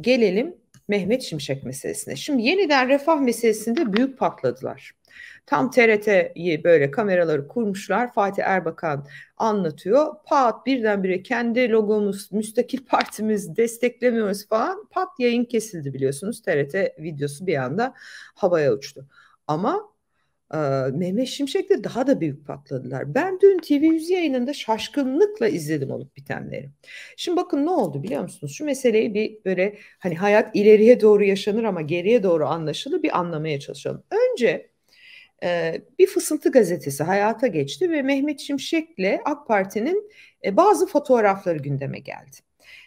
Gelelim Mehmet Şimşek meselesine. Şimdi yeniden refah meselesinde büyük patladılar. Tam TRT'yi böyle kameraları kurmuşlar. Fatih Erbakan anlatıyor. Pat birdenbire kendi logomuz, müstakil partimiz desteklemiyoruz falan. Pat yayın kesildi biliyorsunuz. TRT videosu bir anda havaya uçtu. Ama Mehmet Şimşek de daha da büyük patladılar. Ben dün TV100 yayınında şaşkınlıkla izledim olup bitenleri. Şimdi bakın ne oldu biliyor musunuz? Şu meseleyi bir böyle hani hayat ileriye doğru yaşanır ama geriye doğru anlaşılır bir anlamaya çalışalım. Önce bir fısıltı gazetesi hayata geçti ve Mehmet Şimşek'le AK Parti'nin bazı fotoğrafları gündeme geldi.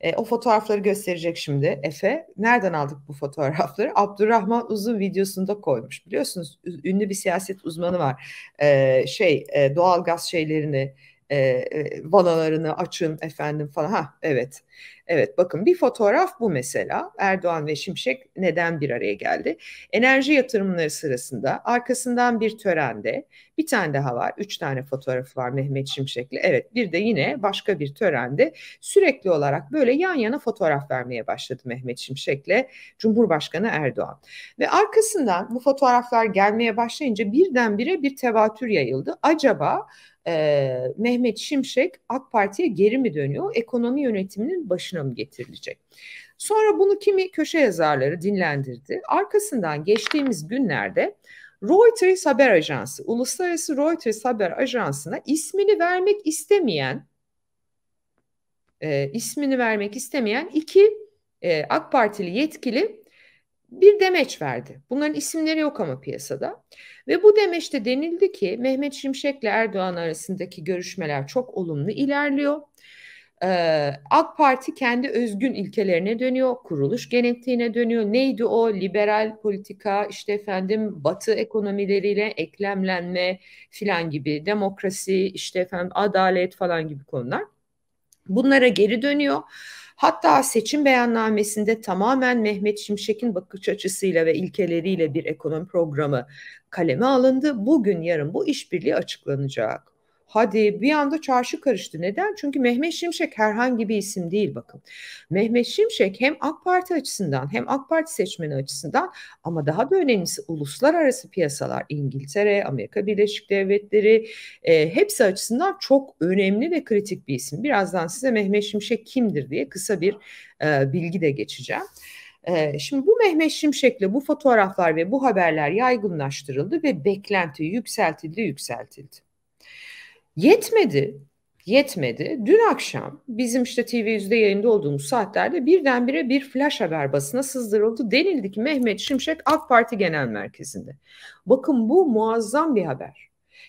E, o fotoğrafları gösterecek şimdi Efe. Nereden aldık bu fotoğrafları? Abdurrahman Uzun videosunda koymuş. Biliyorsunuz ünlü bir siyaset uzmanı var. E, şey e, doğalgaz şeylerini e, e valalarını açın efendim falan. Ha evet. Evet bakın bir fotoğraf bu mesela. Erdoğan ve Şimşek neden bir araya geldi? Enerji yatırımları sırasında arkasından bir törende bir tane daha var. Üç tane fotoğraf var Mehmet Şimşek'le. Evet bir de yine başka bir törende sürekli olarak böyle yan yana fotoğraf vermeye başladı Mehmet Şimşek'le Cumhurbaşkanı Erdoğan. Ve arkasından bu fotoğraflar gelmeye başlayınca birdenbire bir tevatür yayıldı. Acaba ee, Mehmet Şimşek AK Parti'ye geri mi dönüyor? Ekonomi yönetiminin başına mı getirilecek? Sonra bunu kimi köşe yazarları dinlendirdi. Arkasından geçtiğimiz günlerde Reuters haber ajansı, uluslararası Reuters haber ajansına ismini vermek istemeyen, e, ismini vermek istemeyen iki e, AK Partili yetkili bir demeç verdi. Bunların isimleri yok ama piyasada. Ve bu demeçte denildi ki Mehmet Şimşek ile Erdoğan arasındaki görüşmeler çok olumlu ilerliyor. Ee, AK Parti kendi özgün ilkelerine dönüyor, kuruluş genetiğine dönüyor. Neydi o liberal politika, işte efendim batı ekonomileriyle eklemlenme filan gibi, demokrasi, işte efendim adalet falan gibi konular. Bunlara geri dönüyor. Hatta seçim beyannamesinde tamamen Mehmet Şimşek'in bakış açısıyla ve ilkeleriyle bir ekonomi programı kaleme alındı. Bugün yarın bu işbirliği açıklanacak. Hadi bir anda çarşı karıştı. Neden? Çünkü Mehmet Şimşek herhangi bir isim değil bakın. Mehmet Şimşek hem AK Parti açısından hem AK Parti seçmeni açısından ama daha da önemlisi uluslararası piyasalar İngiltere, Amerika Birleşik Devletleri e, hepsi açısından çok önemli ve kritik bir isim. Birazdan size Mehmet Şimşek kimdir diye kısa bir e, bilgi de geçeceğim. E, şimdi bu Mehmet Şimşek'le bu fotoğraflar ve bu haberler yaygınlaştırıldı ve beklenti yükseltildi yükseltildi. Yetmedi. Yetmedi. Dün akşam bizim işte TV yüzde yayında olduğumuz saatlerde birdenbire bir flash haber basına sızdırıldı. Denildi ki Mehmet Şimşek AK Parti Genel Merkezi'nde. Bakın bu muazzam bir haber.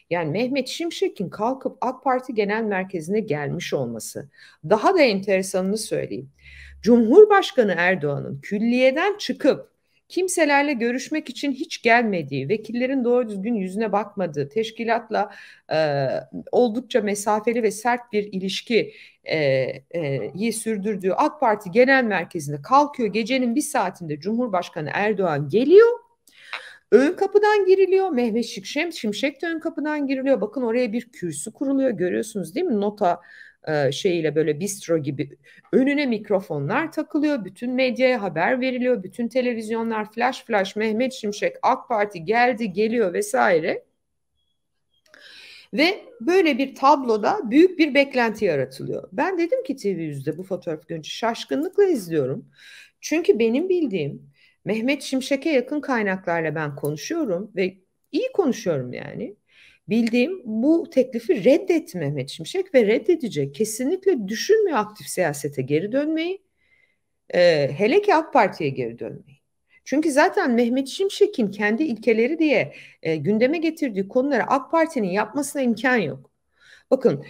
Yani Mehmet Şimşek'in kalkıp AK Parti Genel Merkezi'ne gelmiş olması. Daha da enteresanını söyleyeyim. Cumhurbaşkanı Erdoğan'ın külliyeden çıkıp kimselerle görüşmek için hiç gelmediği, vekillerin doğru düzgün yüzüne bakmadığı, teşkilatla e, oldukça mesafeli ve sert bir ilişki e, e, sürdürdüğü AK Parti Genel Merkezi'nde kalkıyor gecenin bir saatinde Cumhurbaşkanı Erdoğan geliyor Ön kapıdan giriliyor. Mehmet Şikşem, Şimşek de ön kapıdan giriliyor. Bakın oraya bir kürsü kuruluyor. Görüyorsunuz değil mi? Nota e, şeyiyle böyle bistro gibi önüne mikrofonlar takılıyor. Bütün medyaya haber veriliyor. Bütün televizyonlar flash flash Mehmet Şimşek AK Parti geldi geliyor vesaire. Ve böyle bir tabloda büyük bir beklenti yaratılıyor. Ben dedim ki TV yüzde bu fotoğrafı görünce şaşkınlıkla izliyorum. Çünkü benim bildiğim Mehmet Şimşek'e yakın kaynaklarla ben konuşuyorum ve iyi konuşuyorum yani. Bildiğim bu teklifi reddetti Mehmet Şimşek ve reddedecek. Kesinlikle düşünmüyor aktif siyasete geri dönmeyi. Ee, hele ki AK Parti'ye geri dönmeyi. Çünkü zaten Mehmet Şimşek'in kendi ilkeleri diye e, gündeme getirdiği konulara AK Parti'nin yapmasına imkan yok. Bakın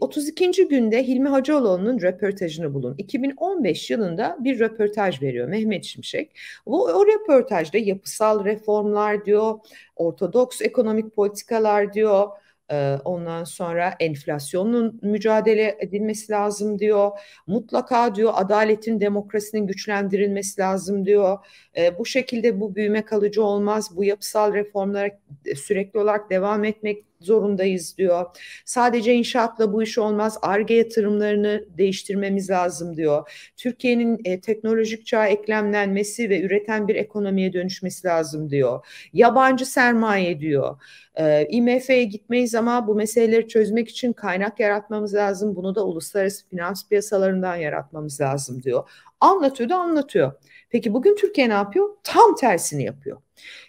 32. günde Hilmi Hacıoğlu'nun röportajını bulun. 2015 yılında bir röportaj veriyor Mehmet Şimşek. Bu o röportajda yapısal reformlar diyor, ortodoks ekonomik politikalar diyor. E, ondan sonra enflasyonun mücadele edilmesi lazım diyor. Mutlaka diyor adaletin, demokrasinin güçlendirilmesi lazım diyor. E, bu şekilde bu büyüme kalıcı olmaz. Bu yapısal reformlara sürekli olarak devam etmek zorundayız diyor. Sadece inşaatla bu iş olmaz. Arge yatırımlarını değiştirmemiz lazım diyor. Türkiye'nin e, teknolojik çağa eklemlenmesi ve üreten bir ekonomiye dönüşmesi lazım diyor. Yabancı sermaye diyor. E, IMF'ye gitmeyiz ama bu meseleleri çözmek için kaynak yaratmamız lazım. Bunu da uluslararası finans piyasalarından yaratmamız lazım diyor. Anlatıyor da anlatıyor. Peki bugün Türkiye ne yapıyor? Tam tersini yapıyor.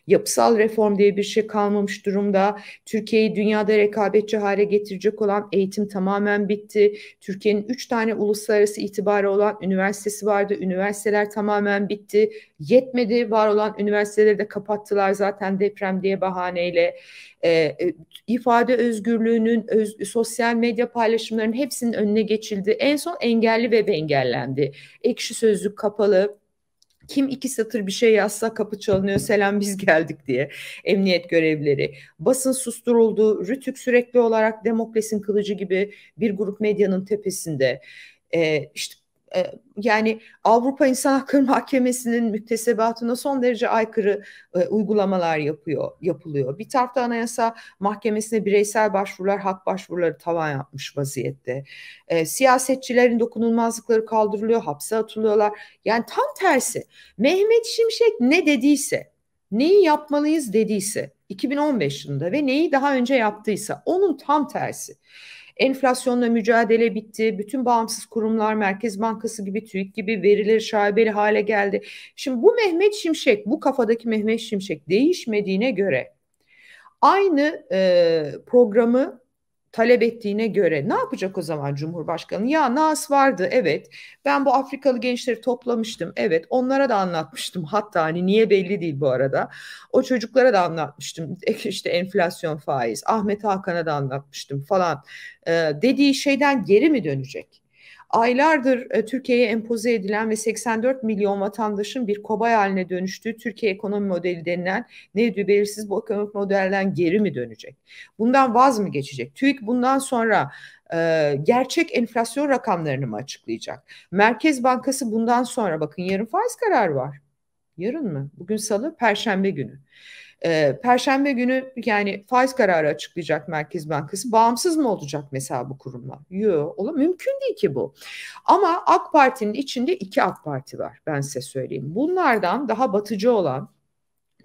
Yapısal reform diye bir şey kalmamış durumda. Türkiye'yi dünyada rekabetçi hale getirecek olan eğitim tamamen bitti. Türkiye'nin üç tane uluslararası itibarı olan üniversitesi vardı. Üniversiteler tamamen bitti. Yetmedi var olan üniversiteleri de kapattılar zaten deprem diye bahaneyle. Ee, e, ifade özgürlüğünün, öz, sosyal medya paylaşımlarının hepsinin önüne geçildi. En son engelli ve engellendi. Ekşi sözlük kapalı kim iki satır bir şey yazsa kapı çalınıyor selam biz geldik diye emniyet görevlileri. Basın susturuldu. Rütük sürekli olarak demokrasinin kılıcı gibi bir grup medyanın tepesinde. Ee, işte e, yani Avrupa İnsan Hakları Mahkemesi'nin müktesebatına son derece aykırı e, uygulamalar yapıyor, yapılıyor. Bir tarafta Anayasa Mahkemesi'ne bireysel başvurular, hak başvuruları tavan yapmış vaziyette. E, siyasetçilerin dokunulmazlıkları kaldırılıyor, hapse atılıyorlar. Yani tam tersi. Mehmet Şimşek ne dediyse, neyi yapmalıyız dediyse 2015 yılında ve neyi daha önce yaptıysa onun tam tersi. Enflasyonla mücadele bitti. Bütün bağımsız kurumlar, Merkez Bankası gibi, TÜİK gibi verileri şaibeli hale geldi. Şimdi bu Mehmet Şimşek, bu kafadaki Mehmet Şimşek değişmediğine göre aynı e, programı talep ettiğine göre ne yapacak o zaman Cumhurbaşkanı? Ya Nas vardı evet ben bu Afrikalı gençleri toplamıştım evet onlara da anlatmıştım hatta hani niye belli değil bu arada o çocuklara da anlatmıştım e, işte enflasyon faiz Ahmet Hakan'a da anlatmıştım falan ee, dediği şeyden geri mi dönecek? Aylardır e, Türkiye'ye empoze edilen ve 84 milyon vatandaşın bir kobay haline dönüştüğü Türkiye ekonomi modeli denilen neydi belirsiz bu ekonomik modelden geri mi dönecek? Bundan vaz mı geçecek? TÜİK bundan sonra e, gerçek enflasyon rakamlarını mı açıklayacak? Merkez Bankası bundan sonra bakın yarın faiz kararı var. Yarın mı? Bugün salı, perşembe günü. E, Perşembe günü yani faiz kararı açıklayacak Merkez Bankası. Bağımsız mı olacak mesela bu kurumlar? Yok. Ola, mümkün değil ki bu. Ama AK Parti'nin içinde iki AK Parti var ben size söyleyeyim. Bunlardan daha batıcı olan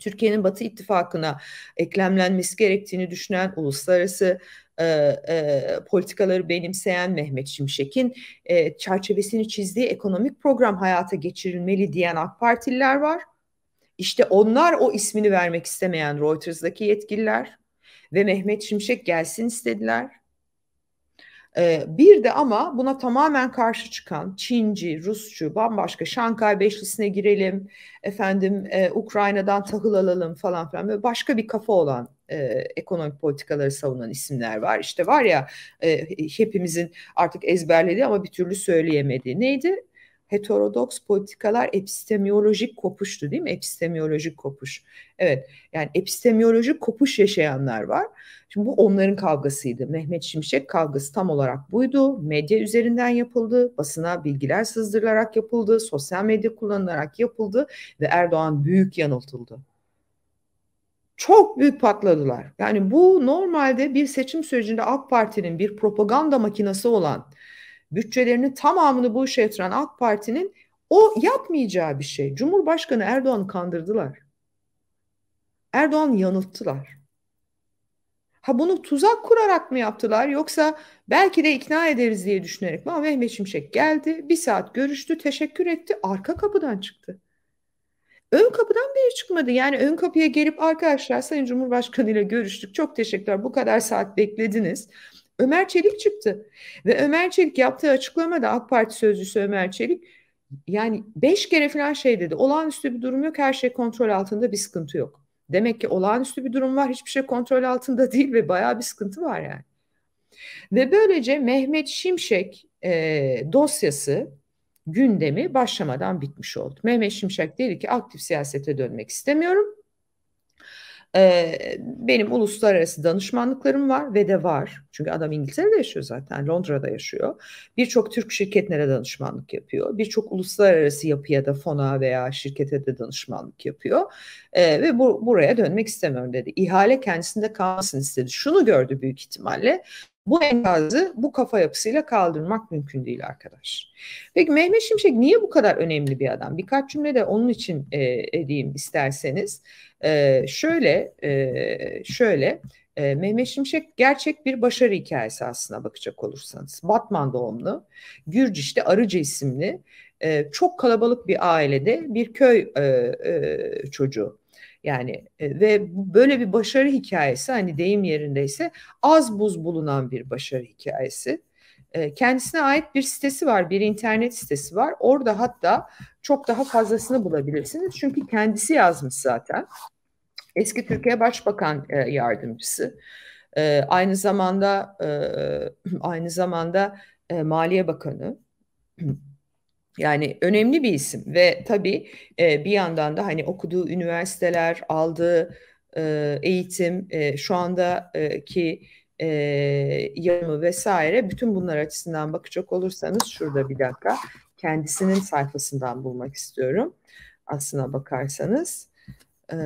Türkiye'nin Batı ittifakına eklemlenmesi gerektiğini düşünen uluslararası e, e, politikaları benimseyen Mehmet Şimşek'in e, çerçevesini çizdiği ekonomik program hayata geçirilmeli diyen AK Partililer var. İşte onlar o ismini vermek istemeyen Reuters'daki yetkililer ve Mehmet Şimşek gelsin istediler. Ee, bir de ama buna tamamen karşı çıkan Çinci, Rusçu, bambaşka Şankay Beşlisi'ne girelim, efendim e, Ukrayna'dan tahıl alalım falan filan ve başka bir kafa olan e, ekonomik politikaları savunan isimler var. İşte var ya e, hepimizin artık ezberlediği ama bir türlü söyleyemediği neydi? heterodoks politikalar epistemolojik kopuştu değil mi? Epistemolojik kopuş. Evet yani epistemolojik kopuş yaşayanlar var. Şimdi bu onların kavgasıydı. Mehmet Şimşek kavgası tam olarak buydu. Medya üzerinden yapıldı. Basına bilgiler sızdırılarak yapıldı. Sosyal medya kullanılarak yapıldı. Ve Erdoğan büyük yanıltıldı çok büyük patladılar. Yani bu normalde bir seçim sürecinde AK Parti'nin bir propaganda makinesi olan bütçelerinin tamamını bu işe yatıran AK Parti'nin o yapmayacağı bir şey. Cumhurbaşkanı Erdoğan'ı kandırdılar. Erdoğan yanılttılar. Ha bunu tuzak kurarak mı yaptılar yoksa belki de ikna ederiz diye düşünerek mi? Ama Mehmet Şimşek geldi, bir saat görüştü, teşekkür etti, arka kapıdan çıktı. Ön kapıdan biri çıkmadı. Yani ön kapıya gelip arkadaşlar Sayın Cumhurbaşkanı ile görüştük. Çok teşekkürler. Bu kadar saat beklediniz. Ömer Çelik çıktı. Ve Ömer Çelik yaptığı açıklamada AK Parti sözcüsü Ömer Çelik yani beş kere falan şey dedi. Olağanüstü bir durum yok her şey kontrol altında bir sıkıntı yok. Demek ki olağanüstü bir durum var hiçbir şey kontrol altında değil ve bayağı bir sıkıntı var yani. Ve böylece Mehmet Şimşek e, dosyası gündemi başlamadan bitmiş oldu. Mehmet Şimşek dedi ki aktif siyasete dönmek istemiyorum benim uluslararası danışmanlıklarım var ve de var. Çünkü adam İngiltere'de yaşıyor zaten, Londra'da yaşıyor. Birçok Türk şirketlere danışmanlık yapıyor. Birçok uluslararası yapıya da fona veya şirkete de danışmanlık yapıyor. Ee, ve bu, buraya dönmek istemiyorum dedi. İhale kendisinde kalmasın istedi. Şunu gördü büyük ihtimalle. Bu enkazı bu kafa yapısıyla kaldırmak mümkün değil arkadaş. Peki Mehmet Şimşek niye bu kadar önemli bir adam? Birkaç cümle de onun için e, edeyim isterseniz. E, şöyle, e, şöyle e, Mehmet Şimşek gerçek bir başarı hikayesi aslına bakacak olursanız. Batman doğumlu, Gürciş'te Arıcı isimli e, çok kalabalık bir ailede bir köy e, e, çocuğu. Yani e, ve böyle bir başarı hikayesi hani deyim yerindeyse az buz bulunan bir başarı hikayesi. E, kendisine ait bir sitesi var, bir internet sitesi var. Orada hatta çok daha fazlasını bulabilirsiniz. Çünkü kendisi yazmış zaten. Eski Türkiye Başbakan e, yardımcısı. aynı zamanda aynı zamanda Maliye Bakanı yani önemli bir isim ve tabii e, bir yandan da hani okuduğu üniversiteler, aldığı e, eğitim, e, şu andaki e, yanı vesaire bütün bunlar açısından bakacak olursanız şurada bir dakika kendisinin sayfasından bulmak istiyorum. Aslına bakarsanız. E,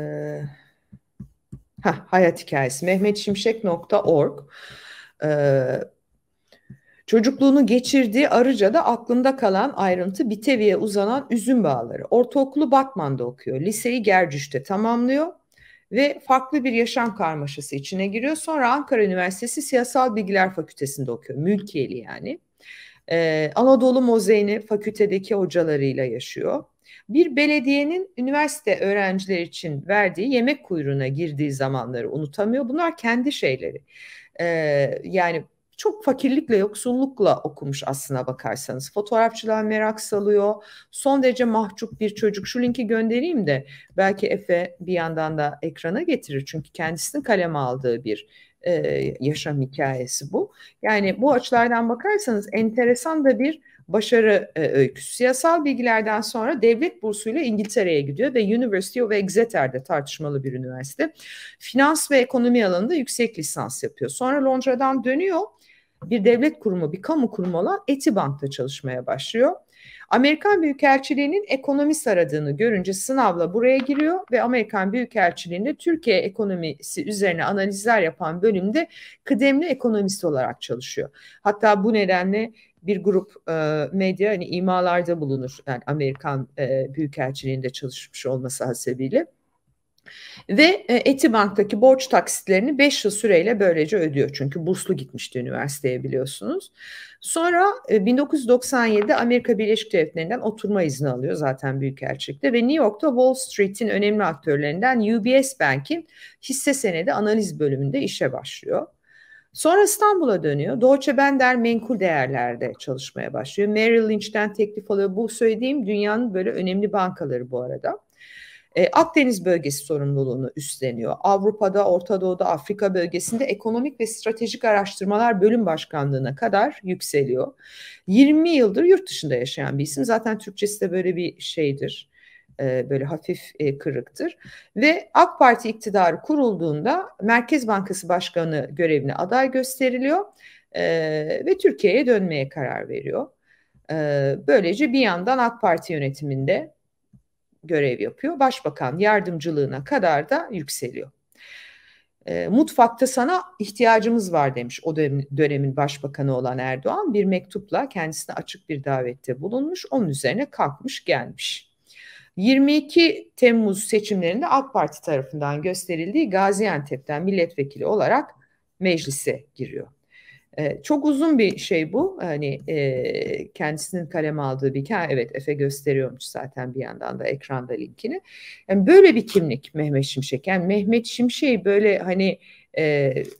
heh, hayat hikayesi mehmetşimşek.org e, Çocukluğunu geçirdiği da aklında kalan ayrıntı Bitevi'ye uzanan üzüm bağları. Ortaokulu Batman'da okuyor. Liseyi Gercüş'te tamamlıyor ve farklı bir yaşam karmaşası içine giriyor. Sonra Ankara Üniversitesi Siyasal Bilgiler Fakültesi'nde okuyor. Mülkiyeli yani. Ee, Anadolu Mozeyni fakültedeki hocalarıyla yaşıyor. Bir belediyenin üniversite öğrencileri için verdiği yemek kuyruğuna girdiği zamanları unutamıyor. Bunlar kendi şeyleri. Ee, yani çok fakirlikle, yoksullukla okumuş aslına bakarsanız. Fotoğrafçılığa merak salıyor. Son derece mahcup bir çocuk. Şu linki göndereyim de belki Efe bir yandan da ekrana getirir. Çünkü kendisinin kaleme aldığı bir e, yaşam hikayesi bu. Yani bu açılardan bakarsanız enteresan da bir başarı e, öyküsü. Siyasal bilgilerden sonra devlet bursuyla İngiltere'ye gidiyor ve University of Exeter'de tartışmalı bir üniversite. Finans ve ekonomi alanında yüksek lisans yapıyor. Sonra Londra'dan dönüyor bir devlet kurumu, bir kamu kurumu olan Etibank'ta çalışmaya başlıyor. Amerikan Büyükelçiliği'nin ekonomist aradığını görünce sınavla buraya giriyor ve Amerikan Büyükelçiliği'nde Türkiye ekonomisi üzerine analizler yapan bölümde kıdemli ekonomist olarak çalışıyor. Hatta bu nedenle bir grup e, medya hani imalarda bulunur yani Amerikan e, Büyükelçiliğinde çalışmış olması hasebiyle. Ve e, eti banktaki borç taksitlerini 5 yıl süreyle böylece ödüyor. Çünkü burslu gitmişti üniversiteye biliyorsunuz. Sonra 1997'de Amerika Birleşik Devletleri'nden oturma izni alıyor zaten Büyükelçilik'te ve New York'ta Wall Street'in önemli aktörlerinden UBS Bank'in hisse senedi analiz bölümünde işe başlıyor. Sonra İstanbul'a dönüyor. Deutsche Bender menkul değerlerde çalışmaya başlıyor. Merrill Lynch'ten teklif alıyor. Bu söylediğim dünyanın böyle önemli bankaları bu arada e, Akdeniz bölgesi sorumluluğunu üstleniyor. Avrupa'da, Orta Doğu'da, Afrika bölgesinde ekonomik ve stratejik araştırmalar bölüm başkanlığına kadar yükseliyor. 20 yıldır yurt dışında yaşayan bir isim. Zaten Türkçesi de böyle bir şeydir e, böyle hafif e, kırıktır. Ve AK Parti iktidarı kurulduğunda Merkez Bankası Başkanı görevine aday gösteriliyor e, ve Türkiye'ye dönmeye karar veriyor. Böylece bir yandan AK Parti yönetiminde görev yapıyor. Başbakan yardımcılığına kadar da yükseliyor. E, mutfakta sana ihtiyacımız var demiş o dönem, dönemin başbakanı olan Erdoğan bir mektupla kendisine açık bir davette bulunmuş. Onun üzerine kalkmış gelmiş. 22 Temmuz seçimlerinde AK Parti tarafından gösterildiği Gaziantep'ten milletvekili olarak meclise giriyor. Ee, çok uzun bir şey bu. Hani e, kendisinin kaleme aldığı bir hikaye. Evet Efe gösteriyormuş zaten bir yandan da ekranda linkini. Yani böyle bir kimlik Mehmet Şimşek. Yani Mehmet Şimşek böyle hani e,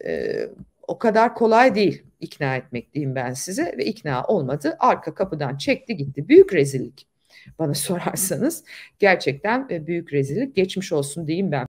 e, o kadar kolay değil ikna etmek diyeyim ben size ve ikna olmadı. Arka kapıdan çekti gitti. Büyük rezillik bana sorarsanız gerçekten e, büyük rezillik geçmiş olsun diyeyim ben.